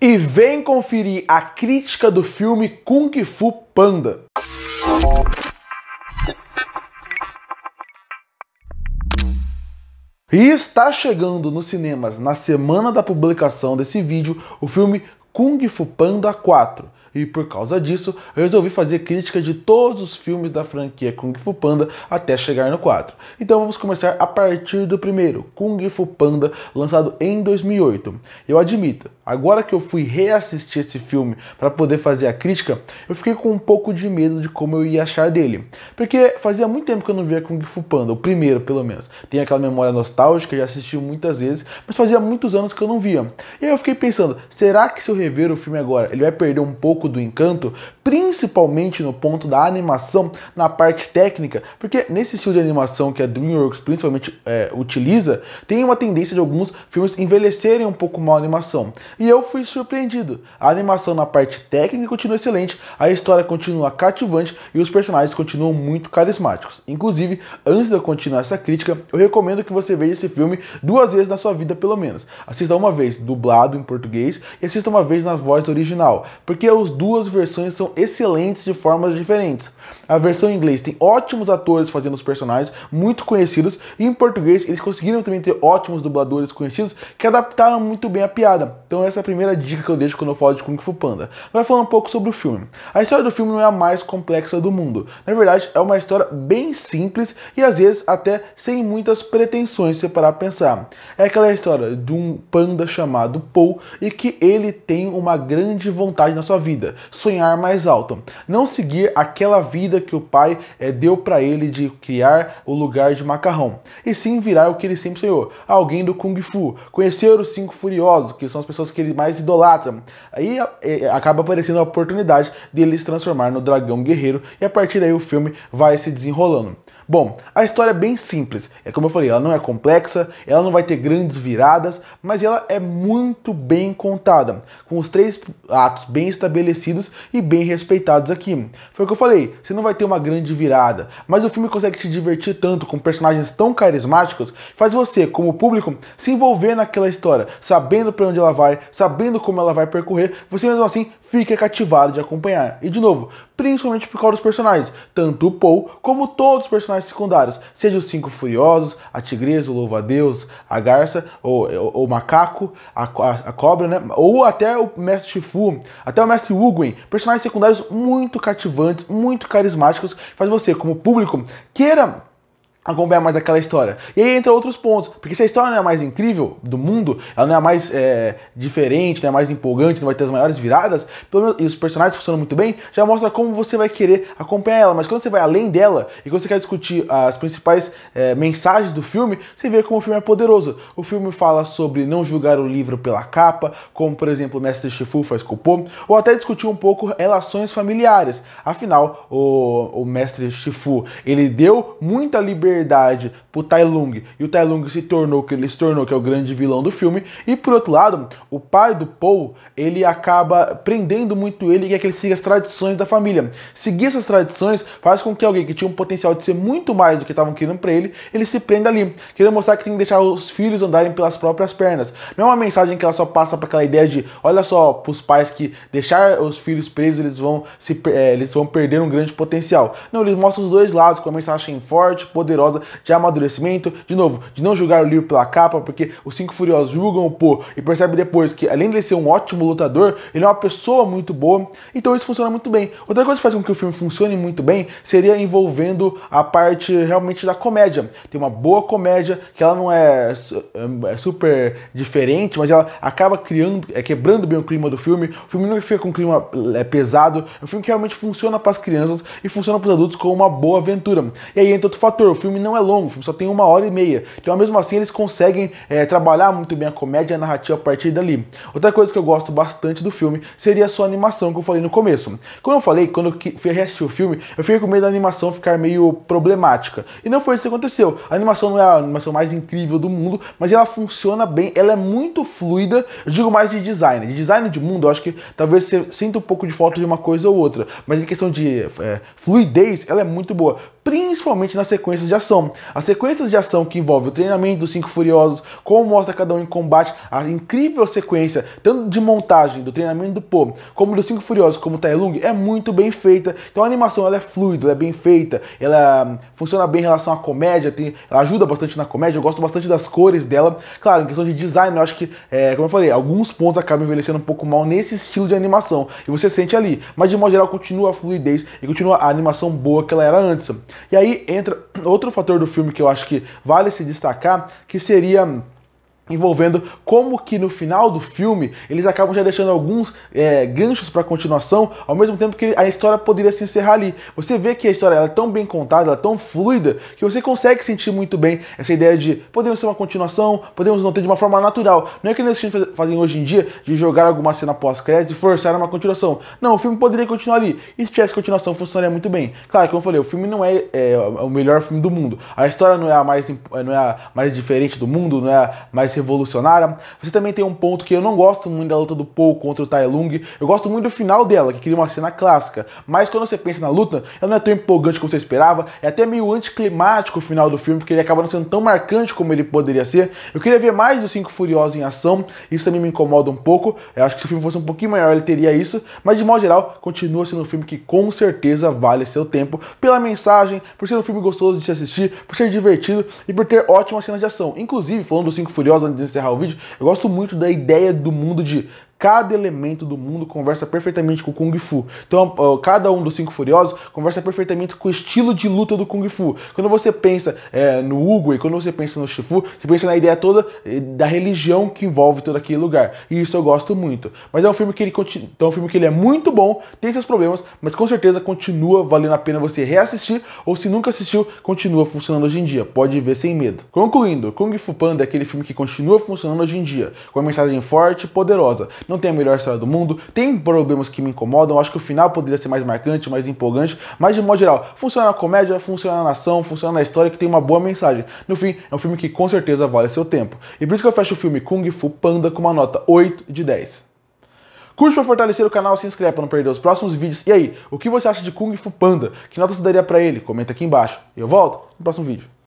E vem conferir a crítica do filme Kung Fu Panda. E está chegando nos cinemas na semana da publicação desse vídeo o filme Kung Fu Panda 4, e por causa disso, eu resolvi fazer crítica de todos os filmes da franquia Kung Fu Panda até chegar no 4. Então vamos começar a partir do primeiro, Kung Fu Panda, lançado em 2008. Eu admito, agora que eu fui reassistir esse filme para poder fazer a crítica, eu fiquei com um pouco de medo de como eu ia achar dele. Porque fazia muito tempo que eu não via Kung Fu Panda, o primeiro pelo menos. Tem aquela memória nostálgica, já assisti muitas vezes, mas fazia muitos anos que eu não via. E aí eu fiquei pensando, será que se eu rever o filme agora, ele vai perder um pouco pouco do encanto, principalmente no ponto da animação, na parte técnica, porque nesse estilo de animação que a DreamWorks principalmente é, utiliza, tem uma tendência de alguns filmes envelhecerem um pouco mal a animação. E eu fui surpreendido. A animação na parte técnica continua excelente, a história continua cativante e os personagens continuam muito carismáticos. Inclusive, antes de eu continuar essa crítica, eu recomendo que você veja esse filme duas vezes na sua vida, pelo menos. Assista uma vez dublado em português e assista uma vez na voz original, porque os duas versões são excelentes de formas diferentes. A versão em inglês tem ótimos atores fazendo os personagens, muito conhecidos, e em português eles conseguiram também ter ótimos dubladores conhecidos que adaptaram muito bem a piada. Então essa é a primeira dica que eu deixo quando eu falo de Kung Fu Panda. Agora falar um pouco sobre o filme. A história do filme não é a mais complexa do mundo. Na verdade, é uma história bem simples e às vezes até sem muitas pretensões, se parar a pensar. É aquela história de um panda chamado Paul e que ele tem uma grande vontade na sua vida vida, sonhar mais alto, não seguir aquela vida que o pai é, deu para ele de criar o lugar de macarrão, e sim virar o que ele sempre sonhou, alguém do kung fu, conhecer os cinco furiosos, que são as pessoas que ele mais idolatra. Aí é, acaba aparecendo a oportunidade de ele se transformar no dragão guerreiro e a partir daí o filme vai se desenrolando. Bom, a história é bem simples. É como eu falei, ela não é complexa, ela não vai ter grandes viradas, mas ela é muito bem contada, com os três atos bem estabelecidos estabelecidos e bem respeitados aqui. Foi o que eu falei, você não vai ter uma grande virada, mas o filme consegue te divertir tanto com personagens tão carismáticos, faz você, como público, se envolver naquela história, sabendo para onde ela vai, sabendo como ela vai percorrer, você mesmo assim fica cativado de acompanhar. E de novo, principalmente por causa dos personagens, tanto o Paul como todos os personagens secundários, seja os Cinco Furiosos, a Tigresa, o Louva-a-Deus, a Garça, ou, ou, o Macaco, a, a, a, Cobra, né? Ou até o Mestre Shifu, até o Mestre Wugwen, personagens secundários muito cativantes, muito carismáticos, faz você, como público, queira acompanhar mais aquela história. E aí entra outros pontos, porque se a história não é a mais incrível do mundo, ela não é a mais é, diferente, não é a mais empolgante, não vai ter as maiores viradas, menos, e os personagens funcionam muito bem, já mostra como você vai querer acompanhar ela. Mas quando você vai além dela e quando você quer discutir as principais é, mensagens do filme, você vê como o filme é poderoso. O filme fala sobre não julgar o livro pela capa, como por exemplo o Mestre Shifu faz com ou até discutir um pouco relações familiares. Afinal, o, o Mestre Shifu, ele deu muita liberdade verdade, pro Tai Lung e o Tai Lung se tornou o que ele se tornou, que é o grande vilão do filme. E por outro lado, o pai do Paul, ele acaba prendendo muito ele e é que ele siga as tradições da família. Seguir essas tradições faz com que alguém que tinha um potencial de ser muito mais do que estavam querendo para ele, ele se prenda ali. Querendo mostrar que tem que deixar os filhos andarem pelas próprias pernas. Não é uma mensagem que ela só passa para aquela ideia de, olha só, pros pais que deixar os filhos presos, eles vão se é, eles vão perder um grande potencial. Não, eles mostram os dois lados, com uma mensagem forte, poderosa Furiosa de amadurecimento, de novo, de não julgar o livro pela capa, porque os Cinco Furiosos julgam o Po e percebem depois que, além de ser um ótimo lutador, ele é uma pessoa muito boa, então isso funciona muito bem. Outra coisa que faz com que o filme funcione muito bem seria envolvendo a parte realmente da comédia. Tem uma boa comédia, que ela não é, é, é super diferente, mas ela acaba criando, é, quebrando bem o clima do filme. O filme não fica com um clima é, pesado, é um filme que realmente funciona para as crianças e funciona para os adultos com uma boa aventura. E aí entra outro fator, o filme filme não é longo, o filme só tem uma hora e meia. Então, mesmo assim, eles conseguem é, trabalhar muito bem a comédia e a narrativa a partir dali. Outra coisa que eu gosto bastante do filme seria a sua animação, que eu falei no começo. Como eu falei, quando eu fui assistir o filme, eu fiquei com medo da animação ficar meio problemática. E não foi isso que aconteceu. A animação não é a animação mais incrível do mundo, mas ela funciona bem, ela é muito fluida. Eu digo mais de design. De design de mundo, eu acho que talvez você sinta um pouco de falta de uma coisa ou outra. Mas em questão de é, fluidez, ela é muito boa. Principalmente nas sequências de ação. As sequências de ação que envolvem o treinamento dos Cinco Furiosos, como mostra cada um em combate, a incrível sequência, tanto de montagem do treinamento do Po, como dos Cinco Furiosos, como Tai Lung, é muito bem feita. Então a animação ela é fluida, ela é bem feita, ela hum, funciona bem em relação à comédia, tem, ela ajuda bastante na comédia, eu gosto bastante das cores dela. Claro, em questão de design, eu acho que, é, como eu falei, alguns pontos acabam envelhecendo um pouco mal nesse estilo de animação, e você sente ali. Mas de modo geral, continua a fluidez e continua a animação boa que ela era antes. E aí entra outro outro fator do filme que eu acho que vale se destacar, que seria envolvendo como que no final do filme eles acabam já deixando alguns é, ganchos para continuação, ao mesmo tempo que a história poderia se encerrar ali. Você vê que a história é tão bem contada, ela é tão fluida, que você consegue sentir muito bem essa ideia de podemos ter uma continuação, podemos não ter de uma forma natural. Não é que eles fazem hoje em dia de jogar alguma cena pós-crédito e forçar uma continuação. Não, o filme poderia continuar ali. E se tivesse continuação, funcionaria muito bem. Claro, como eu falei, o filme não é, é o melhor filme do mundo. A história não é a mais, não é a mais diferente do mundo, não é a mais revolucionária. Você também tem um ponto que eu não gosto muito da luta do Paul contra o Tai Lung. Eu gosto muito do final dela, que cria uma cena clássica. Mas quando você pensa na luta, ela não é tão empolgante como você esperava. É até meio anticlimático o final do filme, porque ele acaba não sendo tão marcante como ele poderia ser. Eu queria ver mais dos Cinco Furiosos em ação. Isso também me incomoda um pouco. Eu acho que se o filme fosse um pouquinho maior, ele teria isso. Mas de modo geral, continua sendo um filme que com certeza vale seu tempo. Pela mensagem, por ser um filme gostoso de se assistir, por ser divertido e por ter ótimas cenas de ação. Inclusive, falando dos Cinco Furiosos, antes de encerrar o vídeo, eu gosto muito da ideia do mundo de Cada elemento do mundo conversa perfeitamente com o Kung Fu. Então, cada um dos cinco furiosos conversa perfeitamente com o estilo de luta do Kung Fu. Quando você pensa é, no Hugo e quando você pensa no Shifu, você pensa na ideia toda eh, da religião que envolve todo aquele lugar. E isso eu gosto muito. Mas é um filme que ele continua, então, é um filme que ele é muito bom, tem seus problemas, mas com certeza continua valendo a pena você reassistir ou se nunca assistiu, continua funcionando hoje em dia. Pode ver sem medo. Concluindo, Kung Fu Panda é aquele filme que continua funcionando hoje em dia, com uma mensagem forte e poderosa não tem a melhor história do mundo, tem problemas que me incomodam, acho que o final poderia ser mais marcante, mais empolgante, mas de modo geral, funciona na comédia, funciona na ação, funciona na história que tem uma boa mensagem. No fim, é um filme que com certeza vale seu tempo. E por isso que eu fecho o filme Kung Fu Panda com uma nota 8 de 10. Curte para fortalecer o canal, se inscreve para não perder os próximos vídeos. E aí, o que você acha de Kung Fu Panda? Que nota você daria para ele? Comenta aqui embaixo. Eu volto no próximo vídeo.